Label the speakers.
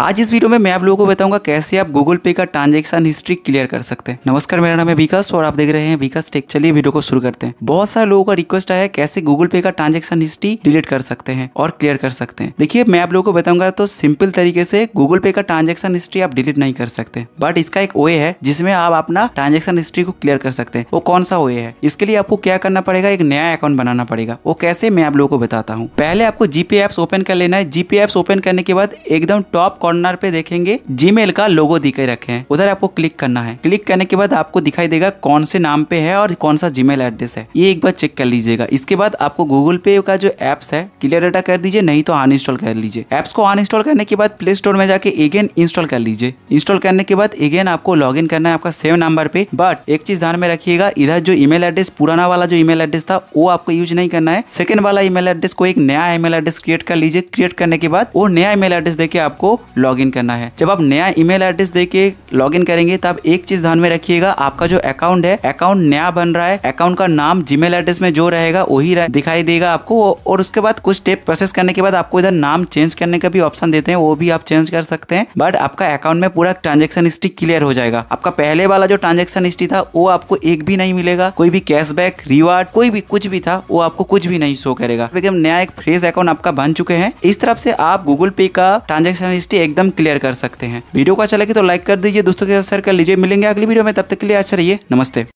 Speaker 1: आज इस वीडियो में मैं आप लोगों को बताऊंगा कैसे आप गूगल पे का ट्रांजेक्शन हिस्ट्री क्लियर कर सकते हैं नमस्कार मेरा नाम है विकास और आप देख रहे हैं विकास टेक चलिए वीडियो को शुरू करते हैं बहुत सारे लोगों का रिक्वेस्ट आया है कैसे गूगल पे का ट्रांजेक्शन हिस्ट्री डिलीट कर सकते हैं और क्लियर कर सकते हैं देखिए मैं आप लोगों को बताऊंगा तो सिंपल तरीके से गूगल पे का ट्रांजेक्शन हिस्ट्री आप डिलीट नहीं कर सकते बट इसका एक वे है जिसमें आप अपना ट्रांजेक्शन हिस्ट्री को क्लियर कर सकते हैं वो कौन सा वे है इसके लिए आपको क्या करना पड़ेगा एक नया अकाउंट बनाना पड़ेगा वो कैसे मैं आप लोगों को बताता हूँ पहले आपको जीपे एप्स ओपन कर लेना है जीपे एप्स ओपन करने के बाद एकदम टॉप कॉर्नर पे देखेंगे जीमेल का लोगो दिखे रखे हैं उधर आपको क्लिक करना है क्लिक करने के बाद आपको दिखाई देगा कौन से नाम पे है और कौन सा जीमेल एड्रेस है ये एक बार चेक कर लीजिएगा इसके बाद आपको गूगल पे का जो एप्स है क्लियर डाटा कर दीजिए नहीं तो अनइंस्टॉल कर लीजिए एप्स को अनइंस्टॉल करने के बाद प्ले स्टोर में जाके अगेन इंस्टॉल कर लीजिए इंस्टॉल करने के बाद अगेन आपको लॉग करना है आपका सेम नंबर पे बट एक चीज ध्यान में रखिएगा इधर जो ईमेल एड्रेस पुराना वाला जो ईमेल एड्रेस था वो आपको यूज नहीं करना है सेकंड वाला ईमेल एड्रेस को एक नया ईमेल एड्रेस क्रिएट कर लीजिए क्रिएट करने के बाद वो नया ईमेल एड्रेस देके आपको लॉगिन करना है जब आप नया ईमेल एड्रेस देके लॉगिन करेंगे तब एक चीज ध्यान में रखिएगा आपका जो अकाउंट है अकाउंट नया बन रहा है अकाउंट का नाम जीमेल एड्रेस में जो रहेगा वही रहे, दिखाई देगा आपको और उसके बाद कुछ स्टेप प्रोसेस करने के बाद आपको इधर नाम चेंज करने का भी ऑप्शन देते हैं वो भी आप चेंज कर सकते हैं बट आपका अकाउंट में पूरा ट्रांजेक्शन हिस्ट्री क्लियर हो जाएगा आपका पहले वाला जो ट्रांजेक्शन हिस्ट्री था वो आपको एक भी नहीं मिलेगा कोई भी कैशबैक रिवार्ड कोई भी कुछ भी था वो आपको कुछ भी नहीं शो करेगा एकदम नया एक फ्रेश अकाउंट आपका बन चुके हैं इस तरफ से आप गूगल पे का ट्रांजेक्शन हिस्ट्री एकदम क्लियर कर सकते हैं वीडियो को अच्छा लगे तो लाइक कर दीजिए दोस्तों के साथ शेयर कर लीजिए मिलेंगे अगली वीडियो में तब तक के लिए अच्छा रहिए नमस्ते